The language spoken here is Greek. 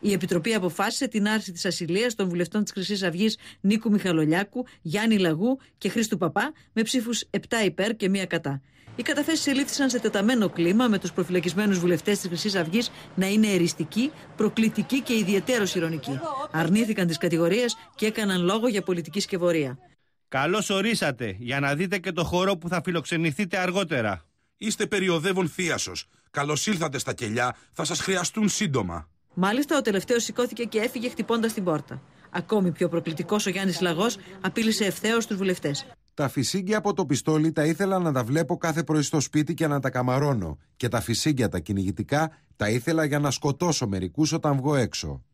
Η Επιτροπή αποφάσισε την άρση της ασυλίας των βουλευτών της Χρυσής Αυγής Νίκου Μιχαλολιάκου, Γιάννη Λαγού και Χρήστου Παπά με ψήφους 7 υπέρ και 1 κατά. Οι καταθέσεις ελήφθησαν σε τεταμένο κλίμα, με τους προφυλακισμένους βουλευτές της Χρυσής Αυγής να είναι εριστικοί, προκλητικοί και ιδιαίτερως ηρωνικοί. Αρνήθηκαν τις κατηγορίες και έκαναν λόγο για πολιτική σκευωρία. Καλώς ορίσατε για να δείτε και το χώρο που θα φιλοξενηθείτε αργότερα. Είστε περιοδεύων θίασο. Καλώς ήλθατε στα κελιά, θα σας χρειαστούν σύντομα. Μάλιστα, ο τελευταίος σηκώθηκε και έφυγε χτυπώντας την πόρτα. Ακόμη πιο προκλητικός ο Γιάννης Λαγός απείλησε ευθέως τους βουλευτές. Τα φυσίγγια από το πιστόλι τα ήθελα να τα βλέπω κάθε πρωί στο σπίτι και να τα καμαρώνω. Και τα φυσίγγια τα κυνηγητικά τα ήθελα για να σκοτώσω μερικούς όταν βγω έξω.